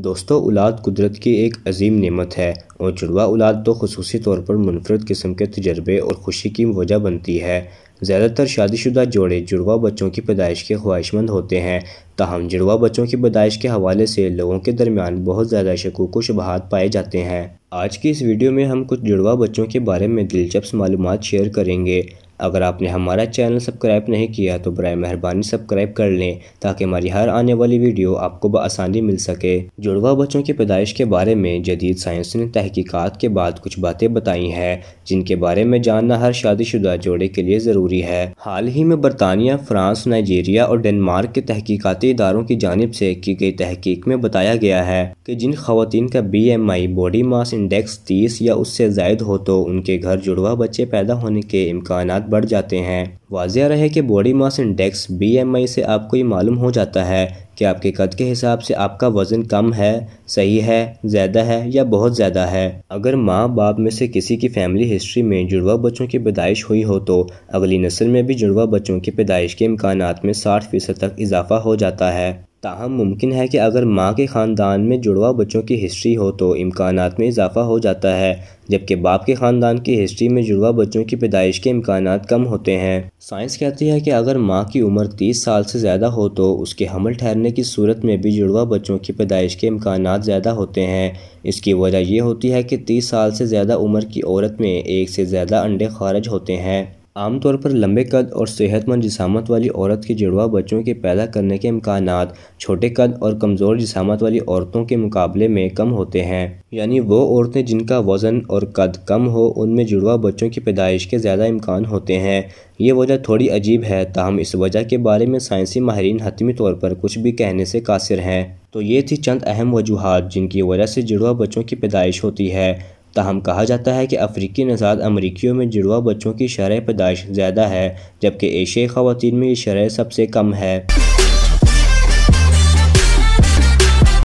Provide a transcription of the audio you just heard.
दोस्तों औलाद कुदरत की एक अजीम नेमत है और जुड़वा औलाद तो खसूसी तौर पर मुनफरद किस्म के तजर्बे और खुशी की वजह बनती है ज़्यादातर शादीशुदा जोड़े जुड़वा बच्चों की पैदाइश के ख्वाहिशमंद होते हैं ताहम जुड़वा बच्चों की पैदाइश के हवाले से लोगों के दरमियान बहुत ज़्यादा शकूक व शुबहत पाए जाते हैं आज की इस वीडियो में हम कुछ जुड़वा बच्चों के बारे में दिलचस्प मालूम शेयर करेंगे अगर आपने हमारा चैनल सब्सक्राइब नहीं किया तो बर मेहरबानी सब्सक्राइब कर लें ताकि हमारी हर आने वाली वीडियो आपको बसानी मिल सके जुड़वा बच्चों की पैदाइश के बारे में जदीद साइंस ने तहकीक़ात के बाद कुछ बातें बताई हैं जिनके बारे में जानना हर शादीशुदा जोड़े के लिए ज़रूरी जरूरी है हाल ही में बरतानिया फ्रांस नाइजीरिया और डेनमार्क के तहकीकती इदारों की जानब से की गई तहकीक में बताया गया है कि जिन खातन का B M I body mass index तीस या उससे जायद हो तो उनके घर जुड़वा बच्चे पैदा होने के इम्कान बढ़ जाते हैं वाजिया रहे कि body mass index B M I से आपको ये मालूम हो जाता है कि आपके कद के हिसाब से आपका वज़न कम है सही है ज़्यादा है या बहुत ज़्यादा है अगर माँ बाप में से किसी की फैमिली हिस्ट्री में जुड़वा बच्चों की पैदाइश हुई हो तो अगली नस्ल में भी जुड़वा बच्चों की पैदाइश के इम्कान में साठ फ़ीसद तक इजाफा हो जाता है ताहम मुमकिन है कि अगर माँ के ख़ानदान में जुड़वा बच्चों की हिस्ट्री हो तो इम्कान में इजाफा हो जाता है जबकि बाप के ख़ानदान की हिस्ट्री में जुड़वा बच्चों की पैदाइश के इम्कान कम होते हैं साइंस कहती है कि अगर माँ की उम्र तीस साल से ज़्यादा हो तो उसके हमल ठहरने की सूरत में भी जुड़वा बच्चों की पैदाइश के इम्कान ज़्यादा होते हैं इसकी वजह यह होती है कि तीस साल से ज़्यादा उम्र की औरत में एक से ज़्यादा अंडे खारज होते हैं आमतौर पर लंबे कद और सेहतमंद जिसामत वाली औरत के जुड़वा बच्चों के पैदा करने के इम्कान छोटे कद और कमज़ोर जिसामत वाली औरतों के मुकाबले में कम होते हैं यानी वो औरतें जिनका वज़न और कद कम हो उनमें जुड़वा बच्चों की पैदाइश के ज़्यादा इम्कान होते हैं ये वजह थोड़ी अजीब है ताहम इस वजह के बारे में साइंसी माहरीन हतमी तौर पर कुछ भी कहने से कासिर हैं तो ये थी चंद अहम वजूहत जिनकी वजह से जुड़वा बच्चों की पैदाइश होती है ताहम कहा जाता है कि अफ्रीकी नजाद अमरीकियों में जुड़वा बच्चों की शरह पैदाइश ज़्यादा है जबकि एशियाई ख़वान में ये शरह सबसे कम है